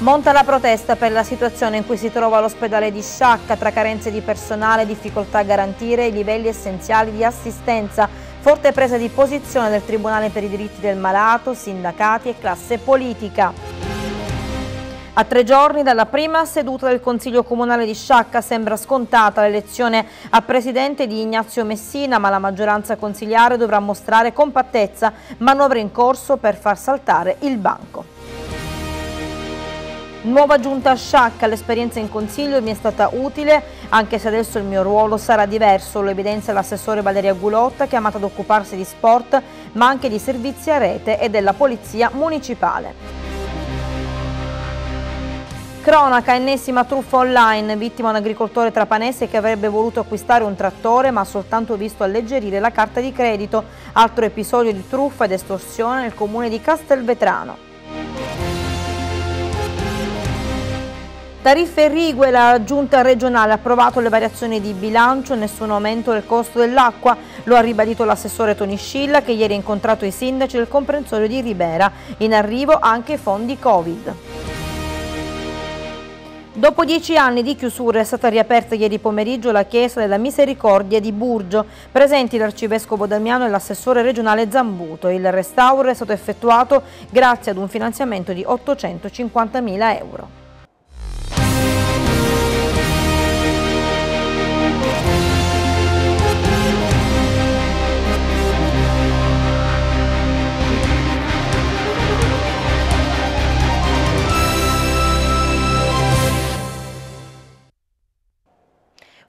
Monta la protesta per la situazione in cui si trova l'ospedale di Sciacca tra carenze di personale, difficoltà a garantire i livelli essenziali di assistenza, forte presa di posizione del Tribunale per i diritti del malato, sindacati e classe politica. A tre giorni dalla prima seduta del Consiglio Comunale di Sciacca sembra scontata l'elezione a presidente di Ignazio Messina, ma la maggioranza consigliare dovrà mostrare compattezza, manovre in corso per far saltare il banco. Nuova giunta sciacca, l'esperienza in consiglio mi è stata utile, anche se adesso il mio ruolo sarà diverso, lo evidenzia l'assessore Valeria Gulotta, chiamata ad occuparsi di sport, ma anche di servizi a rete e della polizia municipale. Cronaca, ennesima truffa online, vittima un agricoltore trapanese che avrebbe voluto acquistare un trattore ma ha soltanto visto alleggerire la carta di credito. Altro episodio di truffa ed estorsione nel comune di Castelvetrano. Tariffe rigue, la giunta regionale ha approvato le variazioni di bilancio, nessun aumento del costo dell'acqua, lo ha ribadito l'assessore Toni Scilla che ieri ha incontrato i sindaci del comprensorio di Ribera, in arrivo anche fondi Covid. Dopo dieci anni di chiusura è stata riaperta ieri pomeriggio la chiesa della Misericordia di Burgio, presenti l'arcivescovo Damiano e l'assessore regionale Zambuto. Il restauro è stato effettuato grazie ad un finanziamento di 850.000 euro.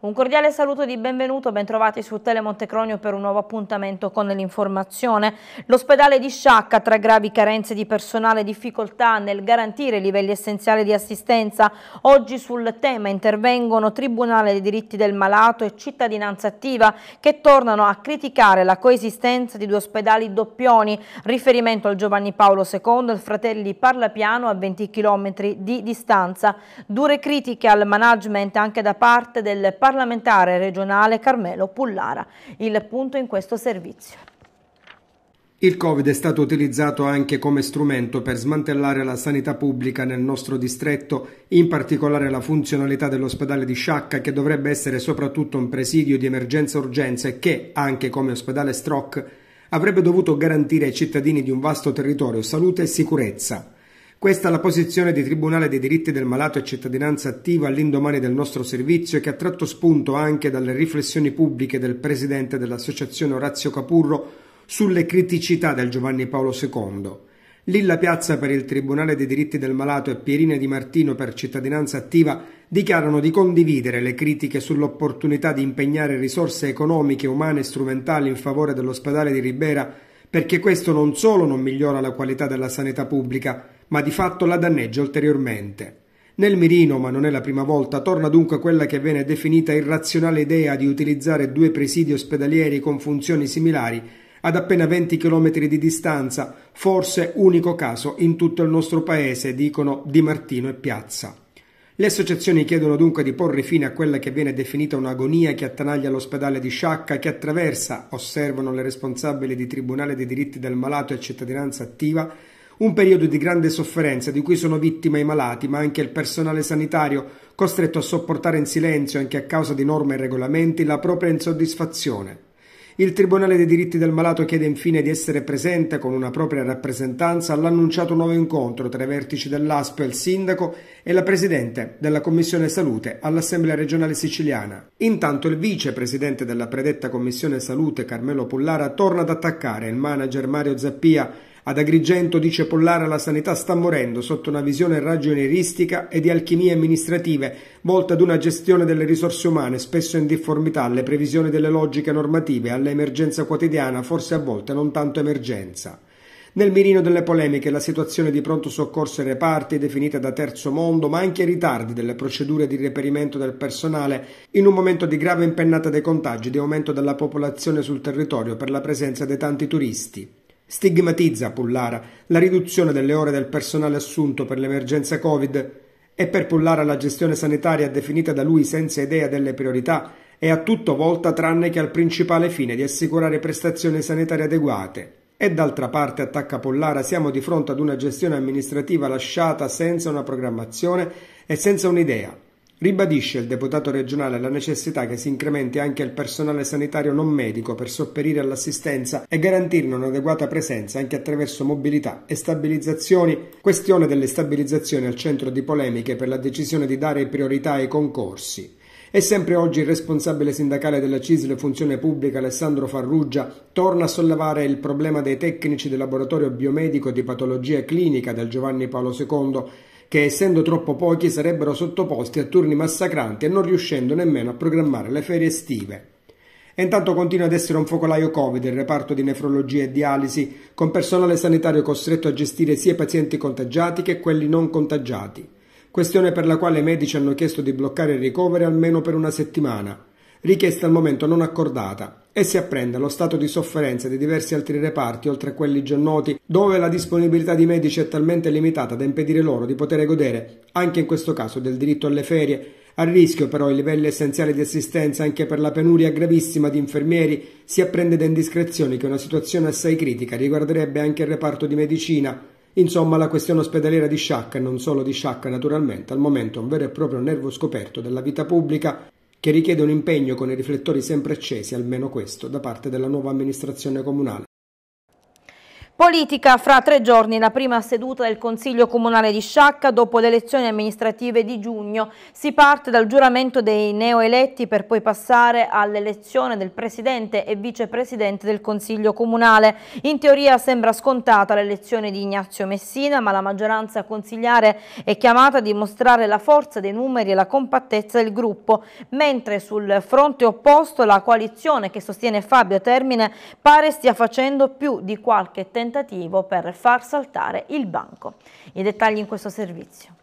Un cordiale saluto di benvenuto, bentrovati su Telemonte Cronio per un nuovo appuntamento con l'informazione. L'ospedale di Sciacca, tra gravi carenze di personale e difficoltà nel garantire livelli essenziali di assistenza, oggi sul tema intervengono Tribunale dei diritti del malato e Cittadinanza Attiva che tornano a criticare la coesistenza di due ospedali doppioni, riferimento al Giovanni Paolo II e Fratelli Parlapiano a 20 km di distanza. Dure critiche al management anche da parte del Parlamento parlamentare regionale Carmelo Pullara. Il punto in questo servizio. Il Covid è stato utilizzato anche come strumento per smantellare la sanità pubblica nel nostro distretto, in particolare la funzionalità dell'ospedale di Sciacca che dovrebbe essere soprattutto un presidio di emergenza-urgenza e che, anche come ospedale Strock, avrebbe dovuto garantire ai cittadini di un vasto territorio salute e sicurezza. Questa è la posizione di Tribunale dei diritti del malato e cittadinanza attiva all'indomani del nostro servizio che ha tratto spunto anche dalle riflessioni pubbliche del presidente dell'associazione Orazio Capurro sulle criticità del Giovanni Paolo II. Lilla Piazza per il Tribunale dei diritti del malato e Pierina Di Martino per cittadinanza attiva dichiarano di condividere le critiche sull'opportunità di impegnare risorse economiche, umane e strumentali in favore dell'ospedale di Ribera perché questo non solo non migliora la qualità della sanità pubblica, ma di fatto la danneggia ulteriormente. Nel mirino, ma non è la prima volta, torna dunque quella che viene definita irrazionale idea di utilizzare due presidi ospedalieri con funzioni similari ad appena 20 km di distanza, forse unico caso in tutto il nostro paese, dicono Di Martino e Piazza. Le associazioni chiedono dunque di porre fine a quella che viene definita un'agonia che attanaglia l'ospedale di Sciacca, che attraversa, osservano le responsabili di Tribunale dei diritti del malato e cittadinanza attiva, un periodo di grande sofferenza di cui sono vittime i malati, ma anche il personale sanitario, costretto a sopportare in silenzio, anche a causa di norme e regolamenti, la propria insoddisfazione. Il Tribunale dei diritti del malato chiede infine di essere presente con una propria rappresentanza all'annunciato nuovo incontro tra i vertici dell'ASP e il sindaco e la presidente della Commissione Salute all'Assemblea regionale siciliana. Intanto il vicepresidente della predetta Commissione Salute, Carmelo Pullara, torna ad attaccare il manager Mario Zappia ad Agrigento dice Pollara la sanità sta morendo sotto una visione ragionieristica e di alchimie amministrative volte ad una gestione delle risorse umane spesso in difformità alle previsioni delle logiche normative, all'emergenza quotidiana, forse a volte non tanto emergenza. Nel mirino delle polemiche la situazione di pronto soccorso e reparti definita da terzo mondo, ma anche i ritardi delle procedure di reperimento del personale in un momento di grave impennata dei contagi e di aumento della popolazione sul territorio per la presenza dei tanti turisti. Stigmatizza Pullara la riduzione delle ore del personale assunto per l'emergenza Covid e per Pullara la gestione sanitaria definita da lui senza idea delle priorità è a tutto volta tranne che al principale fine di assicurare prestazioni sanitarie adeguate. E d'altra parte, attacca Pollara, siamo di fronte ad una gestione amministrativa lasciata senza una programmazione e senza un'idea. Ribadisce il deputato regionale la necessità che si incrementi anche il personale sanitario non medico per sopperire all'assistenza e garantirne un'adeguata presenza anche attraverso mobilità e stabilizzazioni, questione delle stabilizzazioni al centro di polemiche per la decisione di dare priorità ai concorsi. E sempre oggi il responsabile sindacale della CISL Funzione Pubblica Alessandro Farrugia torna a sollevare il problema dei tecnici del laboratorio biomedico di patologia clinica del Giovanni Paolo II che essendo troppo pochi sarebbero sottoposti a turni massacranti e non riuscendo nemmeno a programmare le ferie estive. E intanto continua ad essere un focolaio Covid il reparto di nefrologia e dialisi, con personale sanitario costretto a gestire sia i pazienti contagiati che quelli non contagiati. Questione per la quale i medici hanno chiesto di bloccare il ricovero almeno per una settimana richiesta al momento non accordata e si apprende lo stato di sofferenza di diversi altri reparti oltre a quelli già noti dove la disponibilità di medici è talmente limitata da impedire loro di poter godere anche in questo caso del diritto alle ferie a rischio però i livelli essenziali di assistenza anche per la penuria gravissima di infermieri si apprende da indiscrezioni che una situazione assai critica riguarderebbe anche il reparto di medicina Insomma, la questione ospedaliera di Sciacca, e non solo di Sciacca naturalmente, al momento un vero e proprio nervo scoperto della vita pubblica che richiede un impegno con i riflettori sempre accesi, almeno questo, da parte della nuova amministrazione comunale. Politica, fra tre giorni la prima seduta del Consiglio Comunale di Sciacca dopo le elezioni amministrative di giugno. Si parte dal giuramento dei neoeletti per poi passare all'elezione del Presidente e Vicepresidente del Consiglio Comunale. In teoria sembra scontata l'elezione di Ignazio Messina, ma la maggioranza consigliare è chiamata a dimostrare la forza dei numeri e la compattezza del gruppo, mentre sul fronte opposto la coalizione che sostiene Fabio Termine pare stia facendo più di qualche tentativo tentativo per far saltare il banco. I dettagli in questo servizio.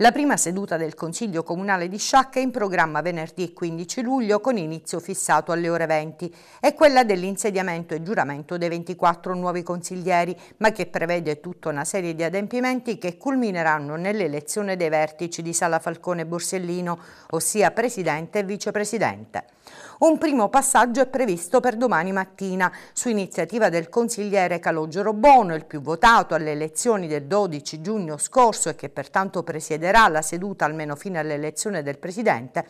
La prima seduta del Consiglio Comunale di Sciacca è in programma venerdì 15 luglio con inizio fissato alle ore 20. È quella dell'insediamento e giuramento dei 24 nuovi consiglieri, ma che prevede tutta una serie di adempimenti che culmineranno nell'elezione dei vertici di Sala Falcone Borsellino, ossia Presidente e Vicepresidente. Un primo passaggio è previsto per domani mattina su iniziativa del consigliere Calogero Bono, il più votato alle elezioni del 12 giugno scorso e che pertanto presiederà la seduta almeno fino all'elezione del Presidente,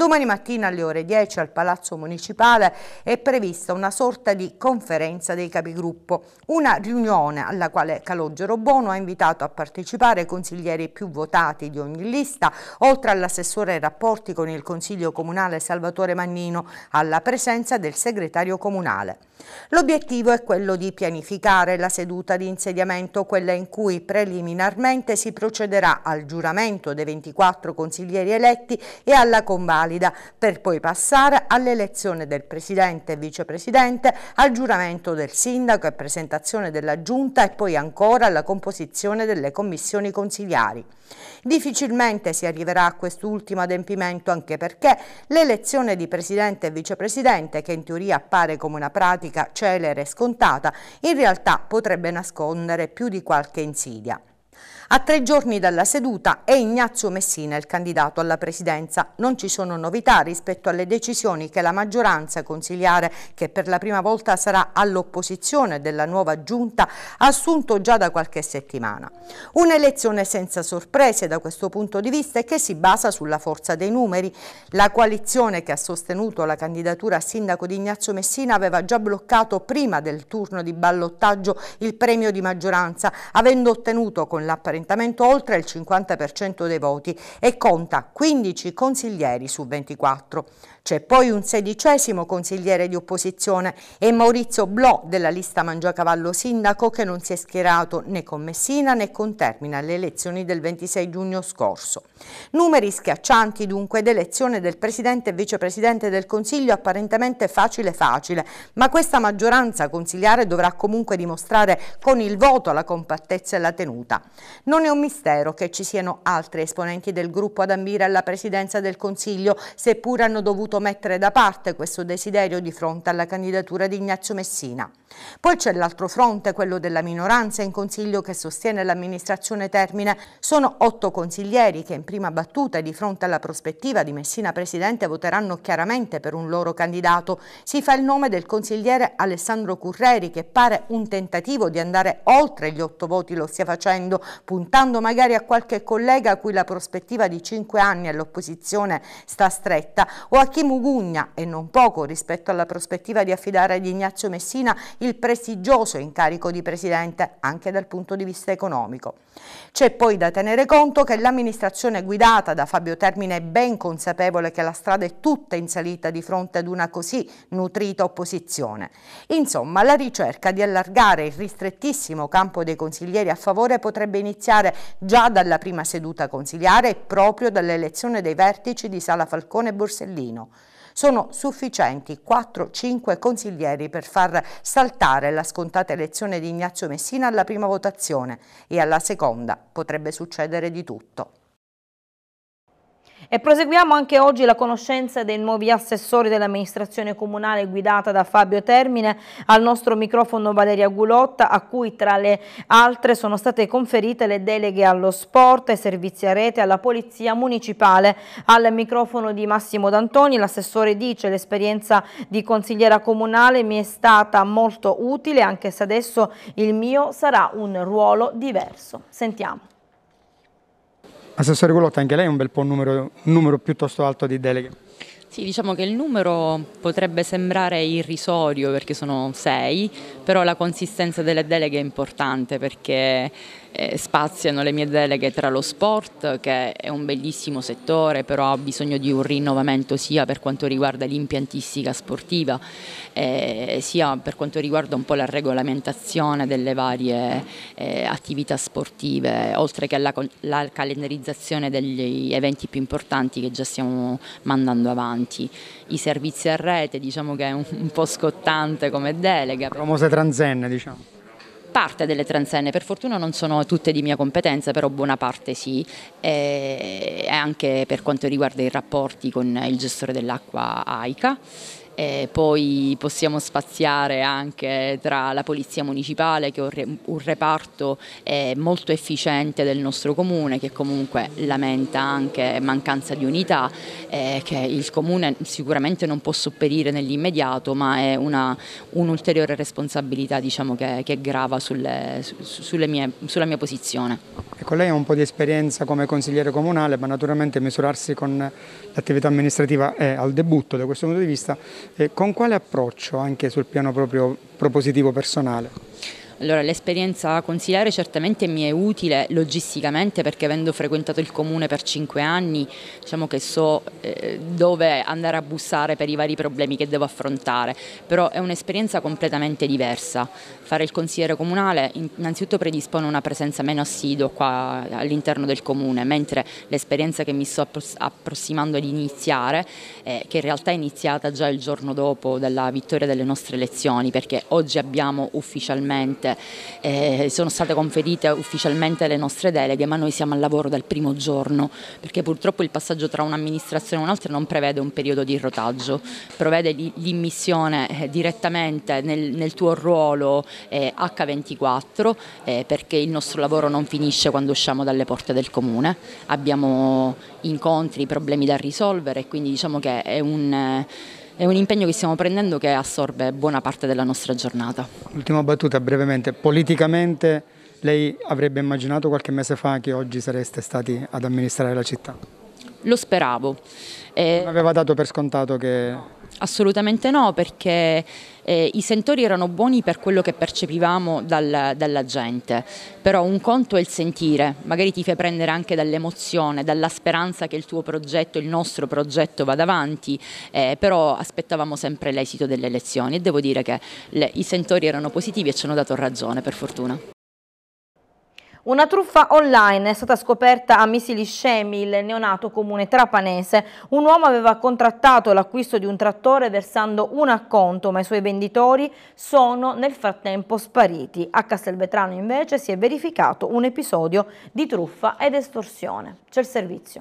Domani mattina alle ore 10 al Palazzo Municipale è prevista una sorta di conferenza dei capigruppo, una riunione alla quale Calogero Bono ha invitato a partecipare i consiglieri più votati di ogni lista, oltre all'assessore ai rapporti con il Consiglio Comunale Salvatore Mannino, alla presenza del segretario comunale. L'obiettivo è quello di pianificare la seduta di insediamento, quella in cui preliminarmente si procederà al giuramento dei 24 consiglieri eletti e alla convalida valida per poi passare all'elezione del Presidente e Vicepresidente, al giuramento del Sindaco e presentazione della Giunta e poi ancora alla composizione delle commissioni consigliari. Difficilmente si arriverà a quest'ultimo adempimento anche perché l'elezione di Presidente e Vicepresidente, che in teoria appare come una pratica celere e scontata, in realtà potrebbe nascondere più di qualche insidia. A tre giorni dalla seduta è Ignazio Messina il candidato alla presidenza. Non ci sono novità rispetto alle decisioni che la maggioranza consiliare, che per la prima volta sarà all'opposizione della nuova giunta, ha assunto già da qualche settimana. Un'elezione senza sorprese da questo punto di vista e che si basa sulla forza dei numeri. La coalizione che ha sostenuto la candidatura a sindaco di Ignazio Messina aveva già bloccato prima del turno di ballottaggio il premio di maggioranza, avendo ottenuto con con l'apparentamento oltre il 50% dei voti e conta 15 consiglieri su 24. C'è poi un sedicesimo consigliere di opposizione e Maurizio Blò della lista Mangiacavallo Sindaco che non si è schierato né con Messina né con Termina alle elezioni del 26 giugno scorso. Numeri schiaccianti dunque d'elezione del Presidente e Vicepresidente del Consiglio apparentemente facile facile, ma questa maggioranza consigliare dovrà comunque dimostrare con il voto la compattezza e la tenuta. Non è un mistero che ci siano altri esponenti del gruppo ad ambire alla Presidenza del Consiglio, seppur hanno dovuto dovuto mettere da parte questo desiderio di fronte alla candidatura di Ignazio Messina. Poi c'è l'altro fronte, quello della minoranza in Consiglio che sostiene l'amministrazione Termine. Sono otto consiglieri che in prima battuta di fronte alla prospettiva di Messina Presidente voteranno chiaramente per un loro candidato. Si fa il nome del consigliere Alessandro Curreri che pare un tentativo di andare oltre gli otto voti lo stia facendo, puntando magari a qualche collega a cui la prospettiva di cinque anni all'opposizione sta stretta o a chi anche Mugugna, e non poco rispetto alla prospettiva di affidare ad Ignazio Messina il prestigioso incarico di presidente, anche dal punto di vista economico. C'è poi da tenere conto che l'amministrazione guidata da Fabio Termine è ben consapevole che la strada è tutta in salita di fronte ad una così nutrita opposizione. Insomma, la ricerca di allargare il ristrettissimo campo dei consiglieri a favore potrebbe iniziare già dalla prima seduta consiliare e proprio dall'elezione dei vertici di Sala Falcone e Borsellino. Sono sufficienti 4-5 consiglieri per far saltare la scontata elezione di Ignazio Messina alla prima votazione e alla seconda potrebbe succedere di tutto. E proseguiamo anche oggi la conoscenza dei nuovi assessori dell'amministrazione comunale guidata da Fabio Termine, al nostro microfono Valeria Gulotta, a cui tra le altre sono state conferite le deleghe allo sport, ai servizi a rete, alla polizia municipale. Al microfono di Massimo D'Antoni l'assessore dice l'esperienza di consigliera comunale mi è stata molto utile anche se adesso il mio sarà un ruolo diverso. Sentiamo. Assessore Golotta, anche lei ha un bel po' numero, un numero piuttosto alto di deleghe. Sì, diciamo che il numero potrebbe sembrare irrisorio perché sono sei, però la consistenza delle deleghe è importante perché eh, spaziano le mie deleghe tra lo sport, che è un bellissimo settore, però ha bisogno di un rinnovamento sia per quanto riguarda l'impiantistica sportiva, eh, sia per quanto riguarda un po' la regolamentazione delle varie eh, attività sportive, oltre che alla, la calendarizzazione degli eventi più importanti che già stiamo mandando avanti. I servizi a rete, diciamo che è un, un po' scottante come delega. Promose transenne, diciamo parte delle transenne, per fortuna non sono tutte di mia competenza, però buona parte sì, e eh, anche per quanto riguarda i rapporti con il gestore dell'acqua AICA e poi possiamo spaziare anche tra la Polizia Municipale che è un reparto eh, molto efficiente del nostro comune che comunque lamenta anche mancanza di unità eh, che il comune sicuramente non può sopperire nell'immediato ma è un'ulteriore un responsabilità diciamo, che, che, grava sulle, sulle mie, sulla mia posizione. Ecco, lei ha un po' di esperienza come consigliere comunale ma naturalmente misurarsi con l'attività amministrativa è al debutto da questo punto di vista eh, con quale approccio anche sul piano proprio propositivo personale? Allora, l'esperienza consigliare certamente mi è utile logisticamente perché avendo frequentato il comune per cinque anni, diciamo che so eh, dove andare a bussare per i vari problemi che devo affrontare, però è un'esperienza completamente diversa. Fare il consigliere comunale innanzitutto predispone una presenza meno assidua qua all'interno del comune, mentre l'esperienza che mi sto approssimando ad iniziare, eh, che in realtà è iniziata già il giorno dopo dalla vittoria delle nostre elezioni, perché oggi abbiamo ufficialmente delegate, cioè, eh, sono state conferite ufficialmente le nostre deleghe, ma noi siamo al lavoro dal primo giorno, perché purtroppo il passaggio tra un'amministrazione e un'altra non prevede un periodo di rotaggio, prevede l'immissione eh, direttamente nel, nel, tuo ruolo eh, H24, eh, perché il nostro lavoro non finisce quando usciamo dalle porte del comune, abbiamo incontri, problemi da risolvere, quindi diciamo che è un eh, è un impegno che stiamo prendendo che assorbe buona parte della nostra giornata. Ultima battuta, brevemente, politicamente lei avrebbe immaginato qualche mese fa che oggi sareste stati ad amministrare la città? Lo speravo. E... Eh, non aveva dato per scontato che... Assolutamente no, perché eh, i sentori erano buoni per quello che percepivamo dal, dalla gente, però un conto è il sentire, magari ti fai prendere anche dall'emozione, dalla speranza che il tuo progetto, il nostro progetto vada avanti, eh, però aspettavamo sempre l'esito delle elezioni e devo dire che le, i sentori erano positivi e ci hanno dato ragione per fortuna. Una truffa online è stata scoperta a Missili Scemi, il neonato comune trapanese. Un uomo aveva contrattato l'acquisto di un trattore versando un acconto, ma i suoi venditori sono nel frattempo spariti. A Castelvetrano invece si è verificato un episodio di truffa ed estorsione. C'è il servizio.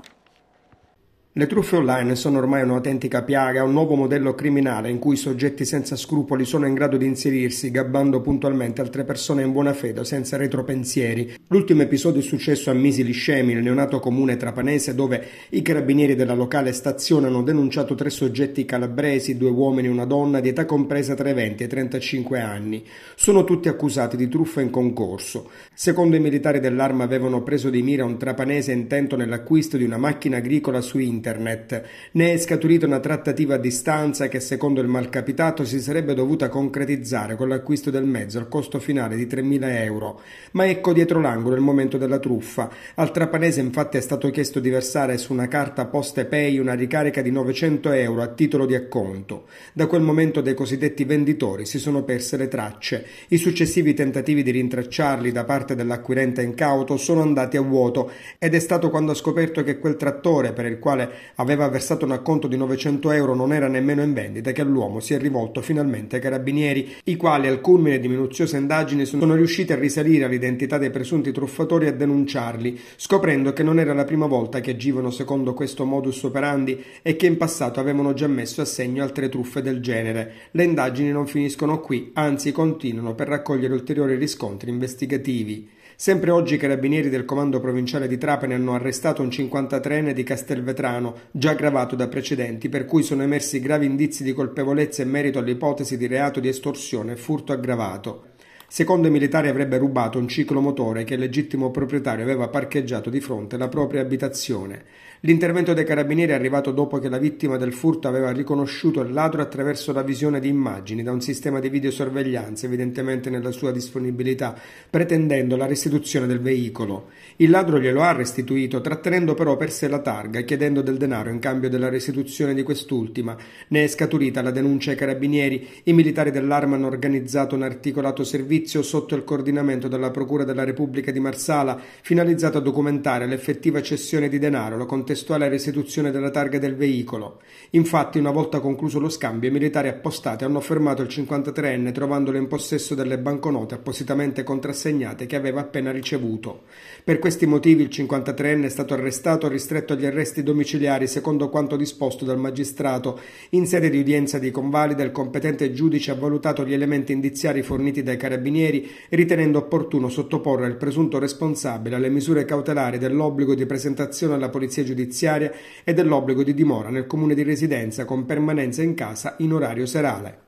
Le truffe online sono ormai un'autentica piaga, un nuovo modello criminale in cui soggetti senza scrupoli sono in grado di inserirsi, gabbando puntualmente altre persone in buona fede senza retropensieri. L'ultimo episodio è successo a Misili Scemi, nel neonato comune trapanese, dove i carabinieri della locale stazione hanno denunciato tre soggetti calabresi, due uomini e una donna di età compresa tra i 20 e i 35 anni. Sono tutti accusati di truffa in concorso. Secondo i militari dell'arma avevano preso di mira un trapanese intento nell'acquisto di una macchina agricola su internet internet. Ne è scaturita una trattativa a distanza che secondo il malcapitato si sarebbe dovuta concretizzare con l'acquisto del mezzo al costo finale di 3.000 euro. Ma ecco dietro l'angolo il momento della truffa. Al trapanese infatti è stato chiesto di versare su una carta Poste Pay una ricarica di 900 euro a titolo di acconto. Da quel momento dei cosiddetti venditori si sono perse le tracce. I successivi tentativi di rintracciarli da parte dell'acquirente incauto sono andati a vuoto ed è stato quando ha scoperto che quel trattore per il quale aveva versato un acconto di 900 euro non era nemmeno in vendita che all'uomo si è rivolto finalmente ai carabinieri, i quali al culmine di minuziose indagini sono riusciti a risalire all'identità dei presunti truffatori e a denunciarli, scoprendo che non era la prima volta che agivano secondo questo modus operandi e che in passato avevano già messo a segno altre truffe del genere. Le indagini non finiscono qui, anzi continuano per raccogliere ulteriori riscontri investigativi. Sempre oggi i carabinieri del comando provinciale di Trapani hanno arrestato un 53enne di Castelvetrano, già gravato da precedenti, per cui sono emersi gravi indizi di colpevolezza in merito all'ipotesi di reato di estorsione e furto aggravato. Secondo i militari avrebbe rubato un ciclomotore che il legittimo proprietario aveva parcheggiato di fronte alla propria abitazione. L'intervento dei carabinieri è arrivato dopo che la vittima del furto aveva riconosciuto il ladro attraverso la visione di immagini da un sistema di videosorveglianza, evidentemente nella sua disponibilità, pretendendo la restituzione del veicolo. Il ladro glielo ha restituito, trattenendo però per sé la targa e chiedendo del denaro in cambio della restituzione di quest'ultima. Ne è scaturita la denuncia ai carabinieri. I militari dell'arma hanno organizzato un articolato servizio sotto il coordinamento della Procura della Repubblica di Marsala, finalizzato a documentare l'effettiva cessione di denaro, la contestuale restituzione della targa del veicolo. Infatti, una volta concluso lo scambio, i militari appostati hanno fermato il 53enne trovandolo in possesso delle banconote appositamente contrassegnate che aveva appena ricevuto. Per questi motivi il 53enne è stato arrestato e ristretto agli arresti domiciliari secondo quanto disposto dal magistrato. In sede di udienza di convalida il competente giudice ha valutato gli elementi indiziari forniti dai carabinieri ritenendo opportuno sottoporre il presunto responsabile alle misure cautelari dell'obbligo di presentazione alla polizia giudiziaria giudiziaria e dell'obbligo di dimora nel comune di residenza con permanenza in casa in orario serale.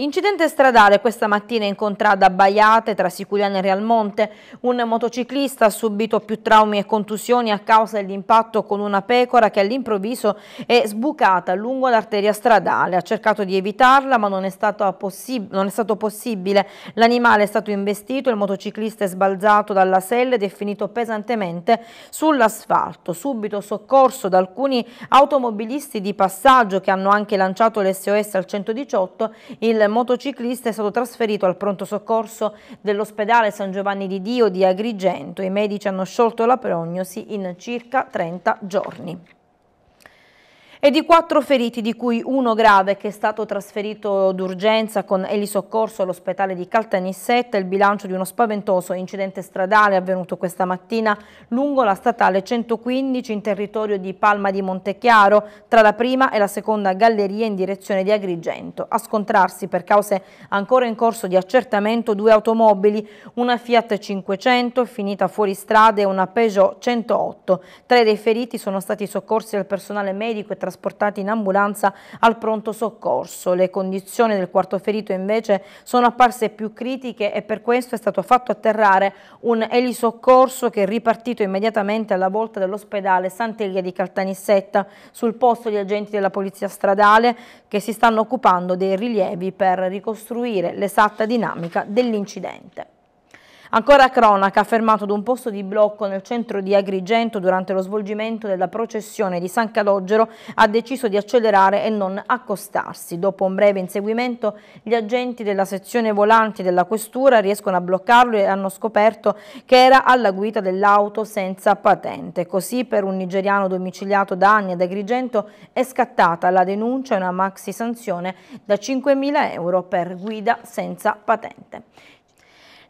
Incidente stradale questa mattina in contrada Baiate tra Siculiana e Realmonte. Un motociclista ha subito più traumi e contusioni a causa dell'impatto con una pecora che all'improvviso è sbucata lungo l'arteria stradale. Ha cercato di evitarla ma non è, non è stato possibile. L'animale è stato investito, il motociclista è sbalzato dalla sella ed è finito pesantemente sull'asfalto. Subito soccorso da alcuni automobilisti di passaggio che hanno anche lanciato l'SOS al 118, il motociclista è stato trasferito al pronto soccorso dell'ospedale San Giovanni di Dio di Agrigento. I medici hanno sciolto la prognosi in circa 30 giorni e di quattro feriti, di cui uno grave che è stato trasferito d'urgenza con elisoccorso all'ospedale di Caltanissetta, il bilancio di uno spaventoso incidente stradale avvenuto questa mattina lungo la statale 115 in territorio di Palma di Montechiaro, tra la prima e la seconda galleria in direzione di Agrigento. A scontrarsi per cause ancora in corso di accertamento due automobili, una Fiat 500 finita fuori strada e una Peugeot 108. Tre dei feriti sono stati soccorsi dal personale medico e trasportato trasportati in ambulanza al pronto soccorso. Le condizioni del quarto ferito invece sono apparse più critiche e per questo è stato fatto atterrare un elisoccorso che è ripartito immediatamente alla volta dell'ospedale Sant'Elia di Caltanissetta. Sul posto gli agenti della polizia stradale che si stanno occupando dei rilievi per ricostruire l'esatta dinamica dell'incidente. Ancora cronaca, fermato ad un posto di blocco nel centro di Agrigento durante lo svolgimento della processione di San Calogero, ha deciso di accelerare e non accostarsi. Dopo un breve inseguimento, gli agenti della sezione volanti della questura riescono a bloccarlo e hanno scoperto che era alla guida dell'auto senza patente. Così per un nigeriano domiciliato da anni ad Agrigento è scattata la denuncia e una maxi sanzione da 5.000 euro per guida senza patente.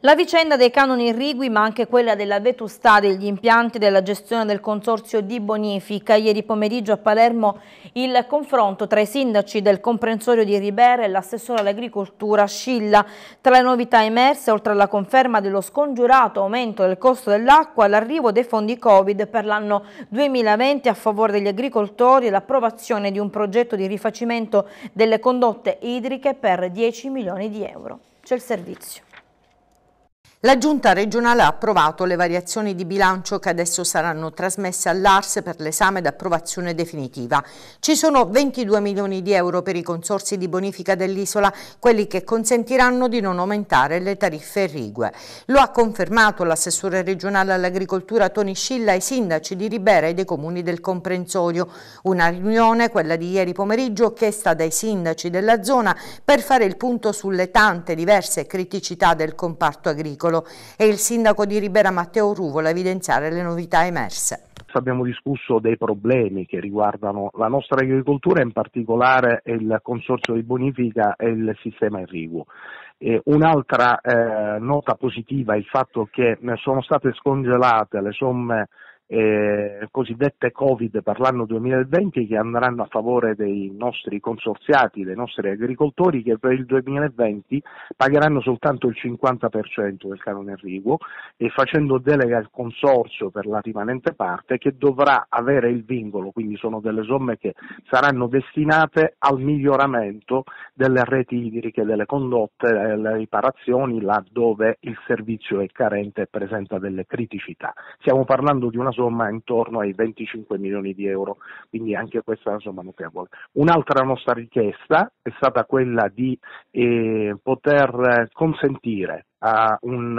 La vicenda dei canoni irrigui, ma anche quella della vetustà degli impianti della gestione del consorzio di bonifica. Ieri pomeriggio a Palermo il confronto tra i sindaci del comprensorio di Ribera e l'assessore all'agricoltura Scilla. Tra le novità emerse, oltre alla conferma dello scongiurato aumento del costo dell'acqua, l'arrivo dei fondi Covid per l'anno 2020 a favore degli agricoltori e l'approvazione di un progetto di rifacimento delle condotte idriche per 10 milioni di euro. C'è il servizio. La Giunta regionale ha approvato le variazioni di bilancio che adesso saranno trasmesse all'ARS per l'esame d'approvazione definitiva. Ci sono 22 milioni di euro per i consorsi di bonifica dell'isola, quelli che consentiranno di non aumentare le tariffe rigue. Lo ha confermato l'assessore regionale all'agricoltura Toni Scilla ai sindaci di Ribera e dei comuni del comprensorio. Una riunione, quella di ieri pomeriggio, chiesta dai sindaci della zona per fare il punto sulle tante diverse criticità del comparto agricolo piccolo e il sindaco di Ribera Matteo Ruvola evidenziare le novità emerse. Abbiamo discusso dei problemi che riguardano la nostra agricoltura, in particolare il consorzio di bonifica e il sistema irriguo. Eh, un'altra eh, nota positiva è il fatto che eh, sono state scongelate le somme eh, cosiddette Covid per l'anno 2020 che andranno a favore dei nostri consorziati, dei nostri agricoltori che per il 2020 pagheranno soltanto il 50% del canone irriguo e facendo delega al consorzio per la rimanente parte che dovrà avere il vincolo, quindi sono delle somme che saranno destinate al miglioramento delle reti idriche, delle condotte, delle riparazioni laddove il servizio è carente e presenta delle criticità. Stiamo parlando di una somma intorno ai 25 milioni di euro, quindi anche questa è una somma notevole. Un'altra nostra richiesta è stata quella di eh, poter consentire a un,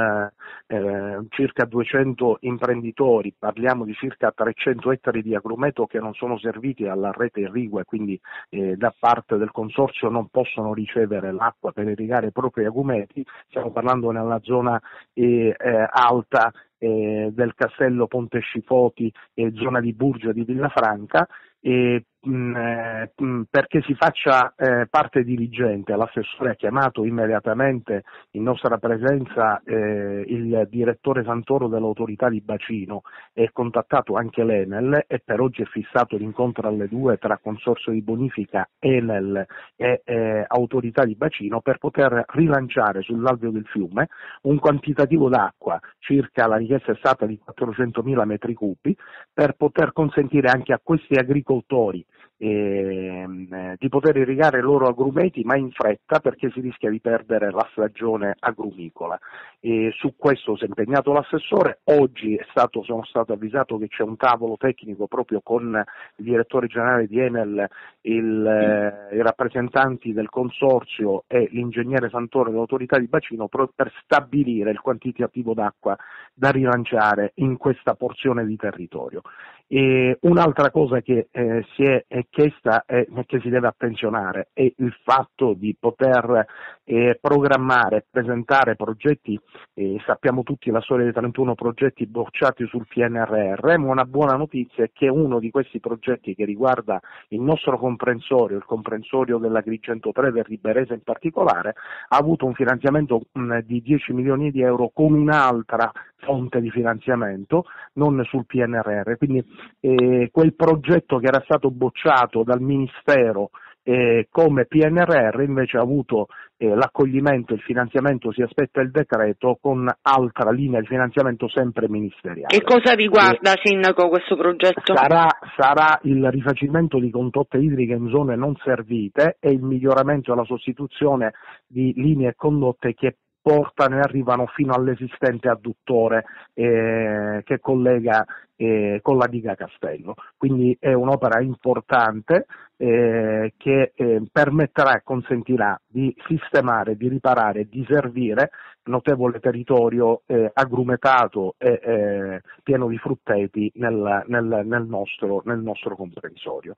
eh, circa 200 imprenditori, parliamo di circa 300 ettari di agrumeto che non sono serviti alla rete irrigua e quindi eh, da parte del consorzio non possono ricevere l'acqua per irrigare i propri agrumeti, stiamo parlando nella zona eh, eh alta eh, del castello Ponte Scifoti e zona di Burgio di Villafranca e, mh, mm, eh, mm, perché si faccia eh, parte diligente. L'assessore ha chiamato immediatamente in nostra presenza eh, il direttore Santoro dell'autorità di Bacino e contattato anche l'Enel e per oggi è fissato l'incontro alle due tra consorzio di bonifica Enel e eh, autorità di Bacino per poter rilanciare sull'alveo del fiume un quantitativo d'acqua, circa la richiesta è stata di 400.000 metri cubi, per poter consentire anche a questi agricoltori agricoltori ehm, di poter irrigare i loro agrumeti ma in fretta perché si rischia di perdere la stagione agrumicola. E su questo si è impegnato l'assessore, oggi stato, sono stato avvisato che c'è un tavolo tecnico proprio con il direttore generale di Enel, il, eh, i rappresentanti del consorzio e l'ingegnere Santore dell'autorità di bacino per, per stabilire il quantitativo d'acqua da rilanciare in questa porzione di territorio. E un'altra cosa che eh, si è, è chiesta e che si deve attenzionare è il fatto di poter eh, programmare, presentare progetti, eh, sappiamo tutti la storia dei 31 progetti bocciati sul PNRR, ma una buona notizia è che uno di questi progetti che riguarda il nostro comprensorio, il comprensorio dell'Agrigento 3 del Riberese in particolare, ha avuto un finanziamento mh, di 10 milioni di euro con un'altra fonte di finanziamento, non sul PNRR, quindi eh, quel progetto che era stato bocciato dal Ministero eh, come PNRR invece ha avuto eh, l'accoglimento, il finanziamento, si aspetta il decreto con altra linea di finanziamento sempre ministeriale. Che cosa riguarda, eh, Sindaco, questo progetto? Sarà, sarà, il rifacimento di condotte idriche in zone non servite e il miglioramento e la sostituzione di linee e condotte che trasportano e arrivano fino all'esistente adduttore eh, che collega eh, con la diga Castello. Quindi è un'opera importante eh, che eh, permetterà e consentirà di sistemare, di riparare, di servire notevole territorio eh, agrumetato e eh, pieno di frutteti nel, nel, nel, nostro, nel nostro comprensorio.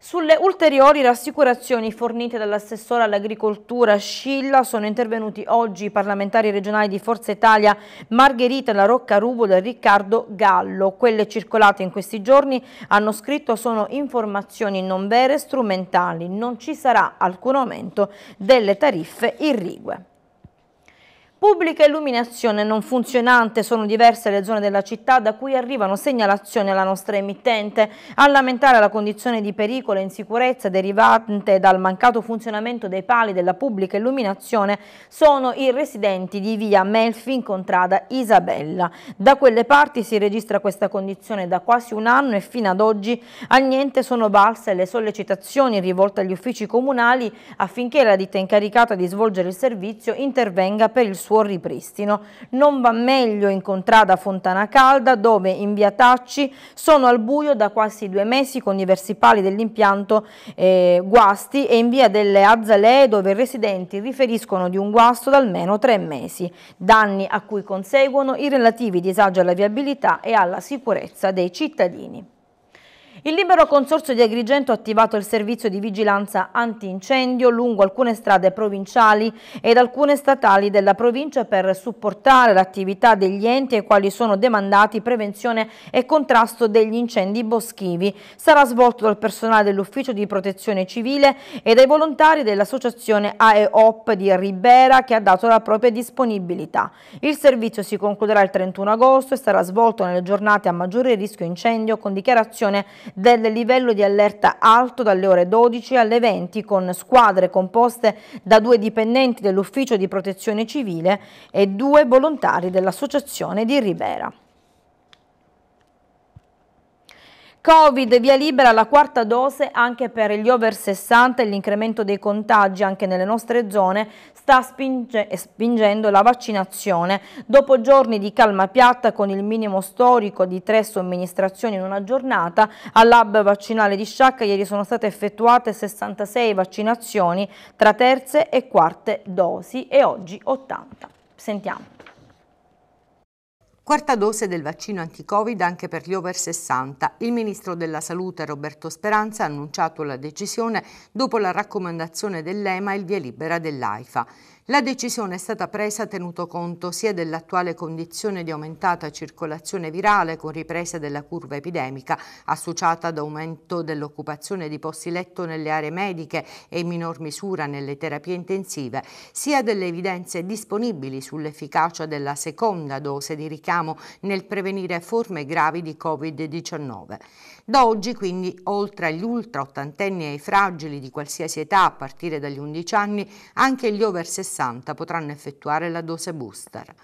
Sulle ulteriori rassicurazioni fornite dall'assessore all'agricoltura Scilla sono intervenuti oggi i parlamentari regionali di Forza Italia Margherita La Rocca Rubola e Riccardo Gallo. Quelle circolate in questi giorni hanno scritto sono informazioni non vere e strumentali, non ci sarà alcun aumento delle tariffe irrigue. Pubblica illuminazione non funzionante sono diverse le zone della città da cui arrivano segnalazioni alla nostra emittente. A lamentare la condizione di pericolo e insicurezza derivante dal mancato funzionamento dei pali della pubblica illuminazione sono i residenti di via Melfi in contrada Isabella. Da quelle parti si registra questa condizione da quasi un anno e fino ad oggi a niente sono valse le sollecitazioni rivolte agli uffici comunali affinché la ditta incaricata di svolgere il servizio intervenga per il suo suo ripristino. Non va meglio in contrada Fontana Calda dove in via Tacci sono al buio da quasi due mesi con diversi pali dell'impianto eh, guasti e in via delle Azzalee dove i residenti riferiscono di un guasto da almeno tre mesi. Danni a cui conseguono i relativi disagi alla viabilità e alla sicurezza dei cittadini. Il libero consorzio di Agrigento ha attivato il servizio di vigilanza antincendio lungo alcune strade provinciali ed alcune statali della provincia per supportare l'attività degli enti ai quali sono demandati prevenzione e contrasto degli incendi boschivi. Sarà svolto dal personale dell'Ufficio di Protezione Civile e dai volontari dell'associazione AEOP di Ribera che ha dato la propria disponibilità. Il servizio si concluderà il 31 agosto e sarà svolto nelle giornate a maggiore rischio incendio con dichiarazione del livello di allerta alto dalle ore 12 alle 20 con squadre composte da due dipendenti dell'Ufficio di Protezione Civile e due volontari dell'Associazione di Ribera. Covid, via libera la quarta dose anche per gli over 60 e l'incremento dei contagi anche nelle nostre zone sta spinge, spingendo la vaccinazione. Dopo giorni di calma piatta con il minimo storico di tre somministrazioni in una giornata, all'hub vaccinale di Sciacca ieri sono state effettuate 66 vaccinazioni tra terze e quarte dosi e oggi 80. Sentiamo. Quarta dose del vaccino anti-Covid anche per gli over 60. Il ministro della Salute Roberto Speranza ha annunciato la decisione dopo la raccomandazione dell'EMA e il via libera dell'AIFA. La decisione è stata presa tenuto conto sia dell'attuale condizione di aumentata circolazione virale con ripresa della curva epidemica associata ad aumento dell'occupazione di posti letto nelle aree mediche e in minor misura nelle terapie intensive, sia delle evidenze disponibili sull'efficacia della seconda dose di richiamo nel prevenire forme gravi di Covid-19. Da oggi quindi, oltre agli ultra ottantenni e ai fragili di qualsiasi età a partire dagli 11 anni, anche gli over 60 potranno effettuare la dose booster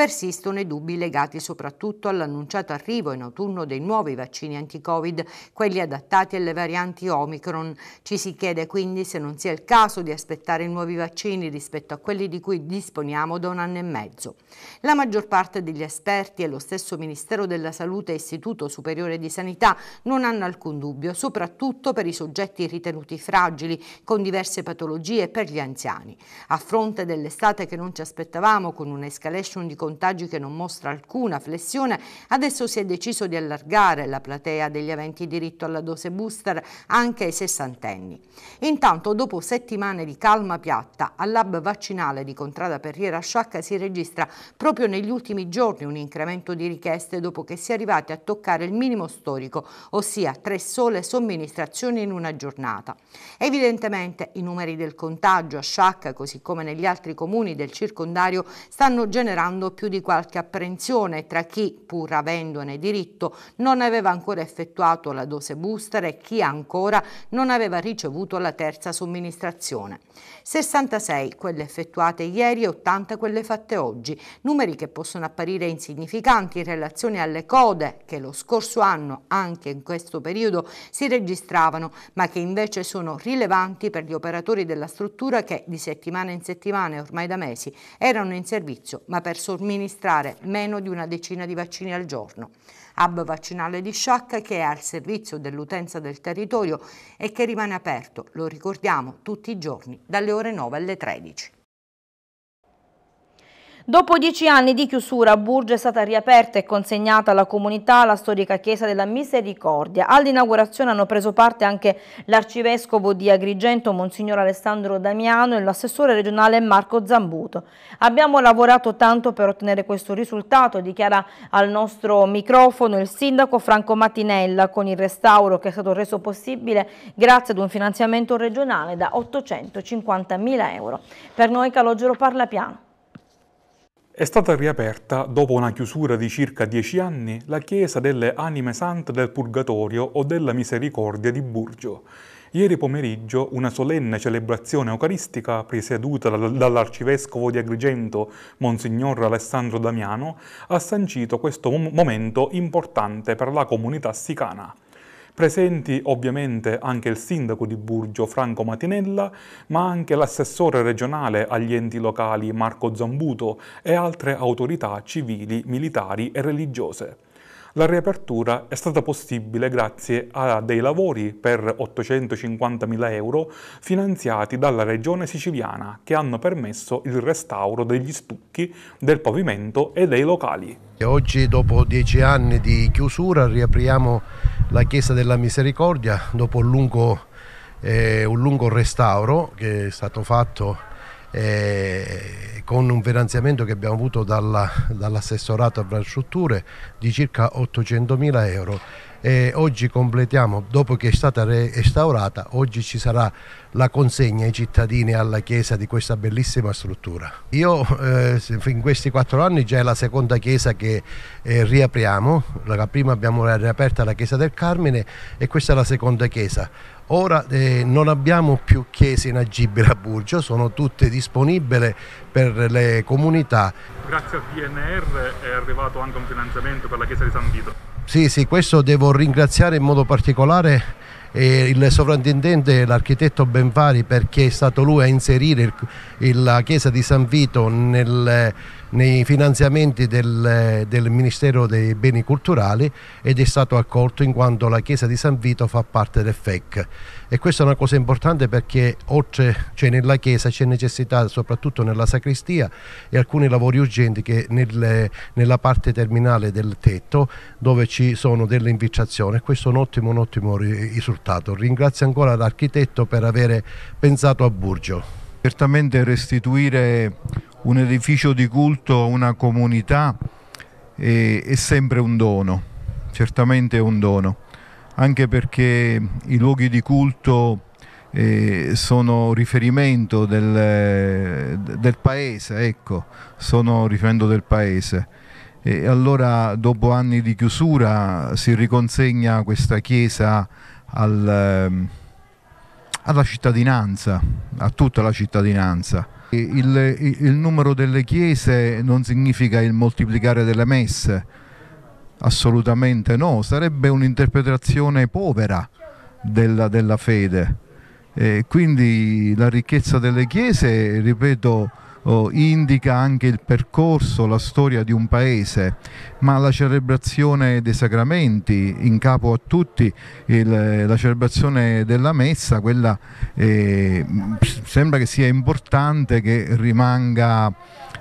persistono i dubbi legati soprattutto all'annunciato arrivo in autunno dei nuovi vaccini anti-Covid, quelli adattati alle varianti Omicron. Ci si chiede quindi se non sia il caso di aspettare nuovi vaccini rispetto a quelli di cui disponiamo da un anno e mezzo. La maggior parte degli esperti e lo stesso Ministero della Salute e Istituto Superiore di Sanità non hanno alcun dubbio, soprattutto per i soggetti ritenuti fragili, con diverse patologie e per gli anziani. A fronte dell'estate che non ci aspettavamo, con un'escalation di condizioni contagi che non mostra alcuna flessione, adesso si è deciso di allargare la platea degli aventi diritto alla dose booster anche ai sessantenni. Intanto, dopo settimane di calma piatta, al lab vaccinale di Contrada Perriera Sciacca si registra proprio negli ultimi giorni un incremento di richieste dopo che si è arrivati a toccare il minimo storico, ossia tre sole somministrazioni in una giornata. Evidentemente i numeri del contagio a Sciacca, così come negli altri comuni del circondario, stanno generando più più di qualche apprensione tra chi, pur avendone diritto, non aveva ancora effettuato la dose booster e chi ancora non aveva ricevuto la terza somministrazione. 66 quelle effettuate ieri e 80 quelle fatte oggi, numeri che possono apparire insignificanti in relazione alle code che lo scorso anno, anche in questo periodo, si registravano, ma che invece sono rilevanti per gli operatori della struttura che di settimana in settimana e ormai da mesi erano in servizio ma per perso somministrare meno di una decina di vaccini al giorno. Hub vaccinale di Sciacca che è al servizio dell'utenza del territorio e che rimane aperto, lo ricordiamo, tutti i giorni dalle ore 9 alle 13. Dopo dieci anni di chiusura, a Burgio è stata riaperta e consegnata alla comunità la storica chiesa della Misericordia. All'inaugurazione hanno preso parte anche l'arcivescovo di Agrigento, Monsignor Alessandro Damiano e l'assessore regionale Marco Zambuto. Abbiamo lavorato tanto per ottenere questo risultato, dichiara al nostro microfono il sindaco Franco Mattinella, con il restauro che è stato reso possibile grazie ad un finanziamento regionale da 850.000 euro. Per noi Calogero parla piano. È stata riaperta, dopo una chiusura di circa dieci anni, la chiesa delle Anime Sante del Purgatorio o della Misericordia di Burgio. Ieri pomeriggio una solenne celebrazione eucaristica, presieduta dall'arcivescovo di Agrigento, Monsignor Alessandro Damiano, ha sancito questo momento importante per la comunità sicana. Presenti ovviamente anche il sindaco di Burgio Franco Matinella, ma anche l'assessore regionale agli enti locali Marco Zambuto e altre autorità civili, militari e religiose. La riapertura è stata possibile grazie a dei lavori per 850.000 euro finanziati dalla regione siciliana che hanno permesso il restauro degli stucchi, del pavimento e dei locali. Oggi dopo dieci anni di chiusura riapriamo la Chiesa della Misericordia dopo un lungo, eh, un lungo restauro che è stato fatto eh, con un finanziamento che abbiamo avuto dall'assessorato dall a infrastrutture di circa 800 mila euro e oggi completiamo, dopo che è stata restaurata, oggi ci sarà la consegna ai cittadini alla chiesa di questa bellissima struttura. Io eh, in questi quattro anni già è la seconda chiesa che eh, riapriamo, la prima abbiamo riaperta la chiesa del Carmine e questa è la seconda chiesa. Ora eh, non abbiamo più chiese in agibile a Burgio, sono tutte disponibili per le comunità. Grazie al PNR è arrivato anche un finanziamento per la chiesa di San Vito. Sì, sì, questo devo ringraziare in modo particolare eh, il sovrintendente, l'architetto Benfari, perché è stato lui a inserire il, il, la chiesa di San Vito nel nei finanziamenti del, del, Ministero dei Beni Culturali ed è stato accolto in quanto la chiesa di San Vito fa parte del FEC e questa è una cosa importante perché oltre cioè nella chiesa c'è necessità soprattutto nella sacristia e alcuni lavori urgenti che nel, nella parte terminale del tetto dove ci sono delle infiltrazioni questo è un ottimo, un ottimo risultato ringrazio ancora l'architetto per aver pensato a Burgio certamente restituire un edificio di culto, una comunità è, è sempre un dono, certamente è un dono, anche perché i luoghi di culto eh, sono riferimento del, del, paese, ecco, sono riferimento del paese. E allora dopo anni di chiusura si riconsegna questa chiesa al, ehm, alla cittadinanza, a tutta la cittadinanza. Il, il, numero delle chiese non significa il moltiplicare delle messe, assolutamente no, sarebbe un'interpretazione povera della, della fede. E quindi la ricchezza delle chiese, ripeto, oh, indica anche il percorso, la storia di un paese, ma la celebrazione dei sacramenti, in capo a tutti il, la celebrazione della messa, quella eh, sembra che sia importante che rimanga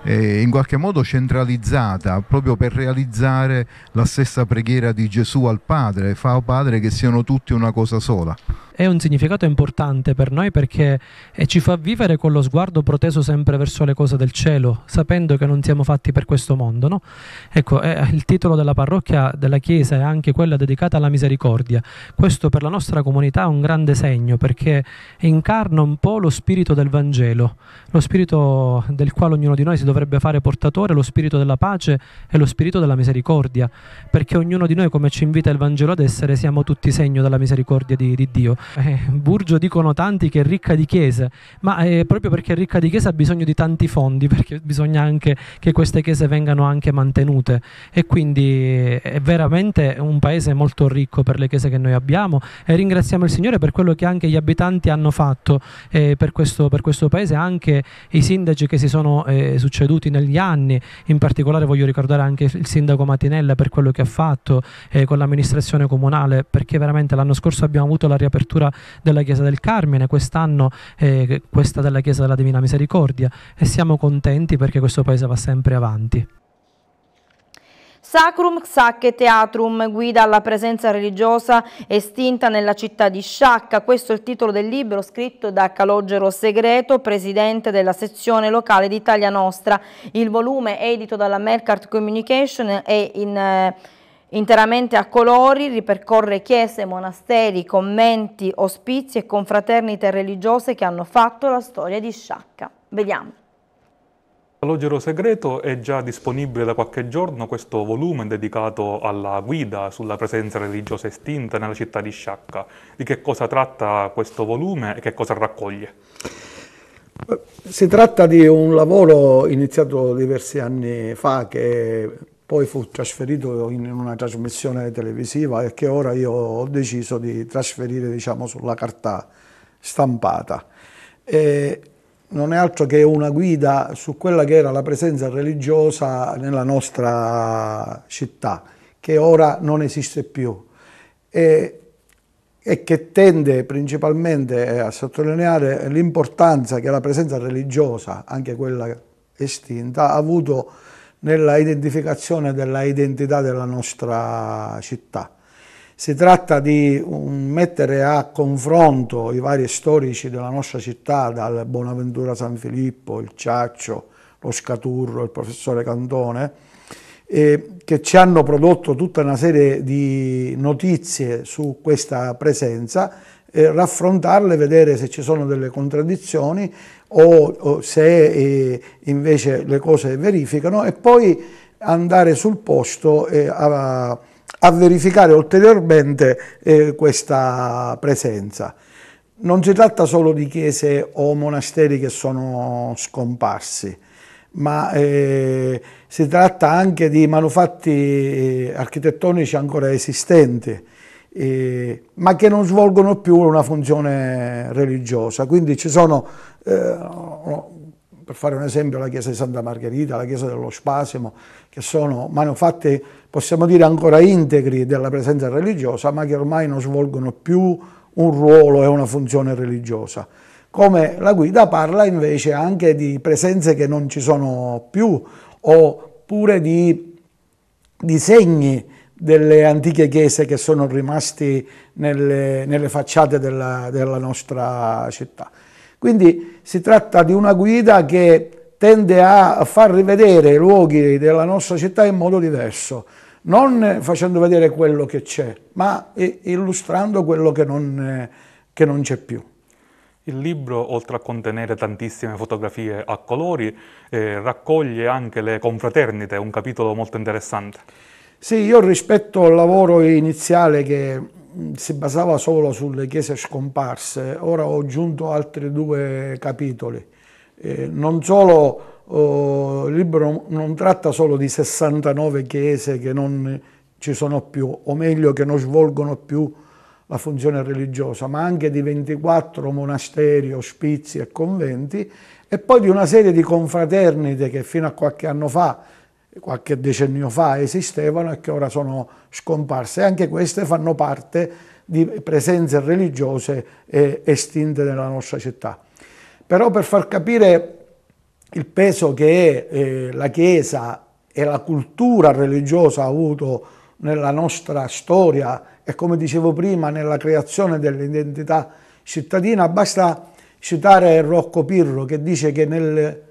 eh, in qualche modo centralizzata proprio per realizzare la stessa preghiera di Gesù al Padre, fa oh Padre che siano tutti una cosa sola è un significato importante per noi perché eh, ci fa vivere con lo sguardo proteso sempre verso le cose del cielo, sapendo che non siamo fatti per questo mondo. No? Ecco, eh, il titolo della parrocchia della Chiesa è anche quella dedicata alla misericordia. Questo per la nostra comunità è un grande segno perché incarna un po' lo spirito del Vangelo, lo spirito del quale ognuno di noi si dovrebbe fare portatore, lo spirito della pace e lo spirito della misericordia, perché ognuno di noi, come ci invita il Vangelo ad essere, siamo tutti segno della misericordia di, di Dio. Eh, Burgio dicono tanti che è ricca di chiese, ma eh, proprio perché è ricca di chiese ha bisogno di tanti fondi, perché bisogna anche che queste chiese vengano anche mantenute e quindi eh, è veramente un paese molto ricco per le chiese che noi abbiamo e ringraziamo il Signore per quello che anche gli abitanti hanno fatto eh, per, questo, per, questo, paese, anche i sindaci che si sono eh, succeduti negli anni, in particolare voglio ricordare anche il sindaco Matinella per quello che ha fatto eh, con l'amministrazione comunale, perché veramente l'anno scorso abbiamo avuto la riapertura addirittura della Chiesa del Carmine, quest'anno eh, questa della Chiesa della Divina Misericordia e siamo contenti perché questo paese va sempre avanti. Sacrum Xacche Teatrum guida alla presenza religiosa estinta nella città di Sciacca. Questo è il titolo del libro scritto da Calogero Segreto, presidente della sezione locale d'Italia Nostra. Il volume edito dalla Mercart Communication è in... Eh, Interamente a colori ripercorre chiese, monasteri, commenti, ospizi e confraternite religiose che hanno fatto la storia di Sciacca. Vediamo. All'Ogero Segreto è già disponibile da qualche giorno questo volume dedicato alla guida sulla presenza religiosa estinta nella città di Sciacca. Di che cosa tratta questo volume e che cosa raccoglie? Si tratta di un lavoro iniziato diversi anni fa che poi fu trasferito in una trasmissione televisiva e che ora io ho deciso di trasferire diciamo, sulla carta stampata. E non è altro che una guida su quella che era la presenza religiosa nella nostra città, che ora non esiste più e, e che tende principalmente a sottolineare l'importanza che la presenza religiosa, anche quella estinta, ha avuto nella identificazione della identità della nostra città. Si tratta di mettere a confronto i vari storici della nostra città, dal Bonaventura San Filippo, il Ciaccio, lo Scaturro, il professore Cantone, eh, che ci hanno prodotto tutta una serie di notizie su questa presenza, eh, raffrontarle, vedere se ci sono delle contraddizioni o, o se eh, invece le cose verificano e poi andare sul posto eh, a, a, verificare ulteriormente eh, questa presenza. Non si tratta solo di chiese o monasteri che sono scomparsi, ma eh, si tratta anche di manufatti eh, architettonici ancora esistenti, eh, ma che non svolgono più una funzione religiosa. Quindi ci sono eh, per fare un esempio la chiesa di Santa Margherita, la chiesa dello Spasimo, che sono manufatti, possiamo dire, ancora integri della presenza religiosa, ma che ormai non svolgono più un ruolo e una funzione religiosa. Come la guida parla invece anche di presenze che non ci sono più, oppure di, di segni delle antiche chiese che sono rimasti nelle, nelle facciate della, della nostra città. Quindi si tratta di una guida che tende a far rivedere i luoghi della nostra città in modo diverso, non facendo vedere quello che c'è, ma illustrando quello che non, c'è più. Il libro, oltre a contenere tantissime fotografie a colori, eh, raccoglie anche le confraternite, un capitolo molto interessante. Sì, io rispetto al lavoro iniziale che Mm, si basava solo sulle chiese scomparse, ora ho aggiunto altri due capitoli. Eh, non solo, oh, il libro non tratta solo di 69 chiese che non ci sono più, o meglio che non svolgono più la funzione religiosa, ma anche di 24 monasteri, ospizi e conventi, e poi di una serie di confraternite che fino a qualche anno fa qualche decennio fa esistevano e che ora sono scomparse. Anche queste fanno parte di presenze religiose estinte nella nostra città. Però per far capire il peso che eh, la Chiesa e la cultura religiosa ha avuto nella nostra storia e come dicevo prima nella creazione dell'identità cittadina, basta citare Rocco Pirro che dice che nel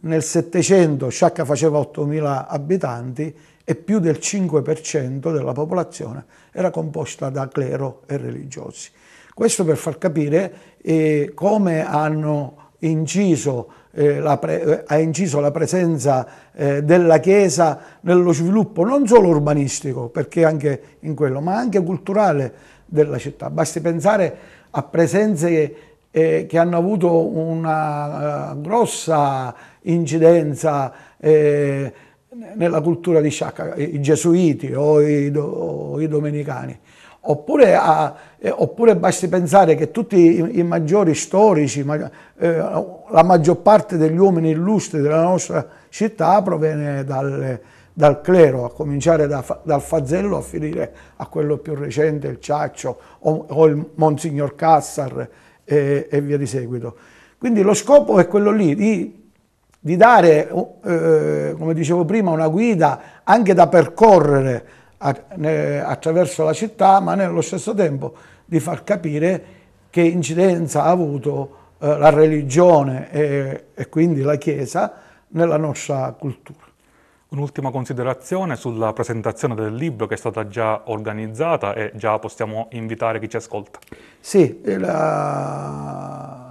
nel Settecento Sciacca faceva 8.000 abitanti e più del 5% della popolazione era composta da clero e religiosi. Questo per far capire eh, come hanno inciso, eh, la pre, eh, ha inciso la presenza eh, della Chiesa nello sviluppo non solo urbanistico, perché anche in quello, ma anche culturale della città. Basti pensare a presenze eh, che hanno avuto una eh, grossa incidenza eh, nella cultura di Sciacca, i gesuiti o i, o i domenicani. Oppure, a, eh, oppure, basti pensare che tutti i, i maggiori storici, ma, eh, la maggior parte degli uomini illustri della nostra città proviene dal, dal clero, a cominciare da, dal Fazzello a finire a quello più recente, il Ciaccio o, o il Monsignor Cassar e, e via di seguito. Quindi lo scopo è quello lì, di di dare, eh, come dicevo prima, una guida anche da percorrere a, ne, attraverso la città, ma nello stesso tempo di far capire che incidenza ha avuto eh, la religione e, e quindi la Chiesa nella nostra cultura. Un'ultima considerazione sulla presentazione del libro che è stata già organizzata e già possiamo invitare chi ci ascolta. Sì, eh, la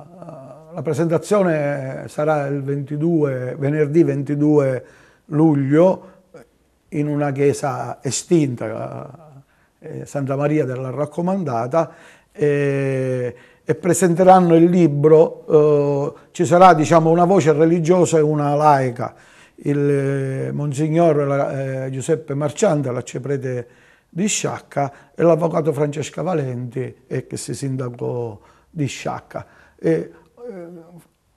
la presentazione sarà il 22, venerdì 22 luglio in una chiesa estinta, eh, eh, Santa Maria della Raccomandata, eh, e presenteranno il libro, eh, ci sarà diciamo, una voce religiosa e una laica, il eh, Monsignor Giuseppe Marciante, l'arciprete di Sciacca, e l'avvocato Francesca Valenti, ex sindaco di Sciacca. E, eh,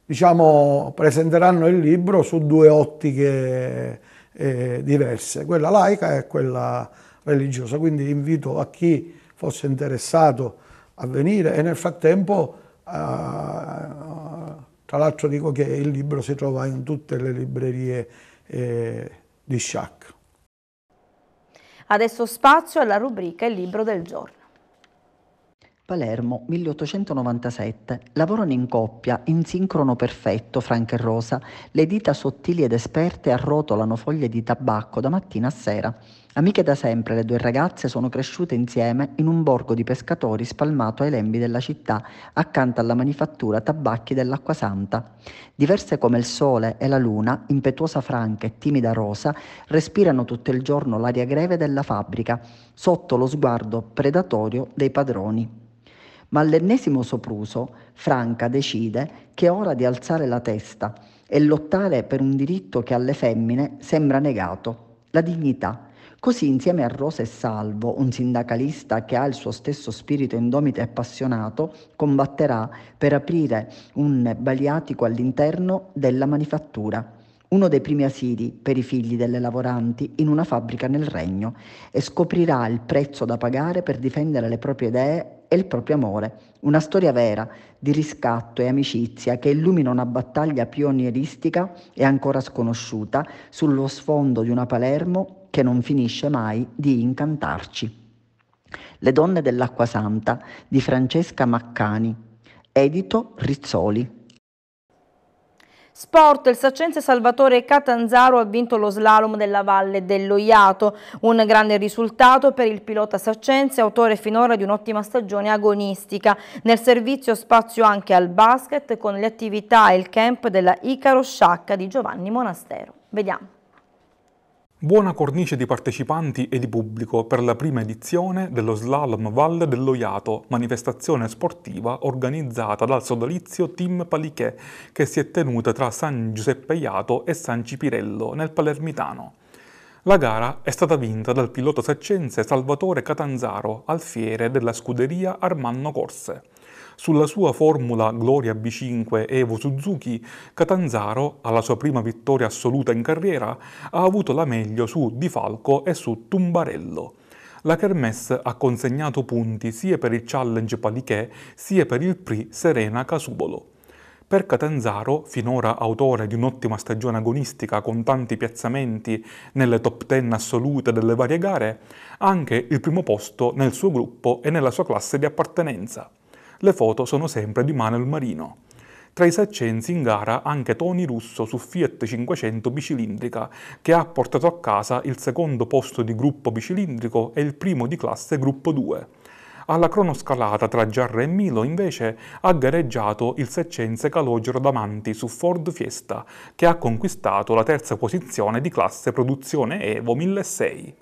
diciamo, presenteranno il libro su due ottiche eh, diverse, quella laica e quella religiosa. Quindi invito a chi fosse interessato a venire e nel frattempo, eh, tra l'altro dico che il libro si trova in tutte le librerie eh, di Sciac. Adesso spazio alla rubrica Il libro del giorno. Palermo 1897 lavorano in coppia, in sincrono perfetto, Franca e Rosa. Le dita sottili ed esperte arrotolano foglie di tabacco da mattina a sera. Amiche da sempre, le due ragazze sono cresciute insieme in un borgo di pescatori spalmato ai lembi della città, accanto alla manifattura tabacchi dell'Acqua Santa. Diverse come il sole e la luna, impetuosa Franca e timida Rosa respirano tutto il giorno l'aria greve della fabbrica, sotto lo sguardo predatorio dei padroni. Ma all'ennesimo sopruso, Franca decide che è ora di alzare la testa e lottare per un diritto che alle femmine sembra negato, la dignità. Così insieme a Rosa e Salvo, un sindacalista che ha il suo stesso spirito indomito e appassionato, combatterà per aprire un baliatico all'interno della manifattura, uno dei primi asili per i figli delle lavoranti in una fabbrica nel regno, e scoprirà il prezzo da pagare per difendere le proprie idee e il proprio amore. Una storia vera di riscatto e amicizia che illumina una battaglia pionieristica e ancora sconosciuta sullo sfondo di una Palermo che non finisce mai di incantarci. Le donne dell'acqua santa di Francesca Maccani, edito Rizzoli. Sport, il saccense Salvatore Catanzaro ha vinto lo slalom della Valle dello Iato, un grande risultato per il pilota saccense, autore finora di un'ottima stagione agonistica. Nel servizio spazio anche al basket con le attività e il camp della Icaro Sciacca di Giovanni Monastero. Vediamo. Buona cornice di partecipanti e di pubblico per la prima edizione dello Slalom Valle dell'Oiato, manifestazione sportiva organizzata dal sodalizio Team Palichè, che si è tenuta tra San Giuseppe Iato e San Cipirello nel Palermitano. La gara è stata vinta dal pilota saccense Salvatore Catanzaro, alfiere della scuderia Armanno Corse. Sulla sua formula Gloria B5 Evo Suzuki, Catanzaro, alla sua prima vittoria assoluta in carriera, ha avuto la meglio su Di Falco e su Tumbarello. La Kermesse ha consegnato punti sia per il Challenge Palichet sia per il Prix Serena Casubolo. Per Catanzaro, finora autore di un'ottima stagione agonistica con tanti piazzamenti nelle top ten assolute delle varie gare, anche il primo posto nel suo gruppo e nella sua classe di appartenenza. Le foto sono sempre di Manuel Marino. Tra i saccenzi in gara anche Tony Russo su Fiat 500 bicilindrica, che ha portato a casa il secondo posto di gruppo bicilindrico e il primo di classe gruppo 2. Alla cronoscalata tra Giarra e Milo, invece, ha gareggiato il saccenze Calogero Damanti su Ford Fiesta, che ha conquistato la terza posizione di classe produzione Evo 1006.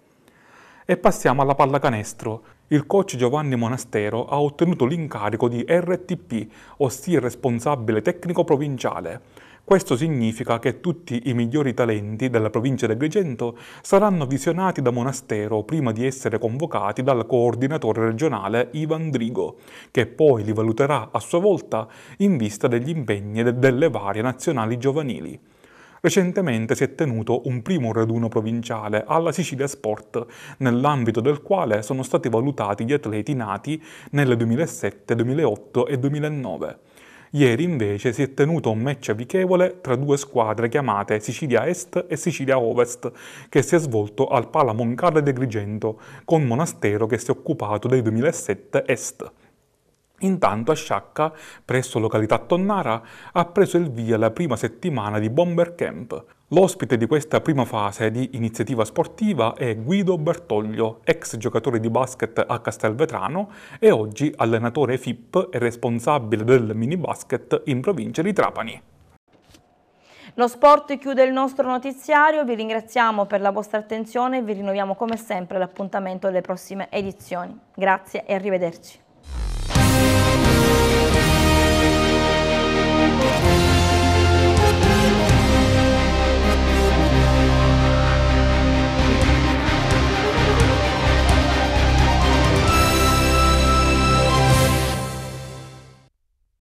E passiamo alla pallacanestro, il coach Giovanni Monastero ha ottenuto l'incarico di RTP, ossia responsabile tecnico provinciale. Questo significa che tutti i migliori talenti della provincia di Agrigento saranno visionati da Monastero prima di essere convocati dal coordinatore regionale Ivan Drigo, che poi li valuterà a sua volta in vista degli impegni delle varie nazionali giovanili recentemente si è tenuto un primo raduno provinciale alla Sicilia Sport, nell'ambito del quale sono stati valutati gli atleti nati nel 2007, 2008 e 2009. Ieri invece si è tenuto un match amichevole tra due squadre chiamate Sicilia Est e Sicilia Ovest, che si è svolto al Pala Moncada di Agrigento, con Monastero che si è occupato del 2007 Est. Intanto a Sciacca, presso località Tonnara, ha preso il via la prima settimana di Bomber Camp. L'ospite di questa prima fase di iniziativa sportiva è Guido Bertoglio, ex giocatore di basket a Castelvetrano e oggi allenatore FIP e responsabile del mini basket in provincia di Trapani. Lo sport chiude il nostro notiziario, vi ringraziamo per la vostra attenzione e vi rinnoviamo come sempre l'appuntamento alle prossime edizioni. Grazie e arrivederci.